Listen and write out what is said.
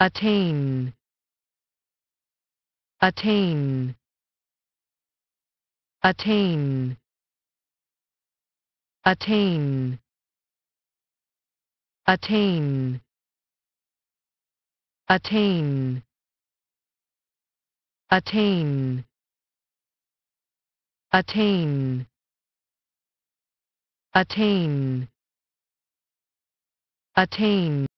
attain attain attain attain attain attain attain attain attain attain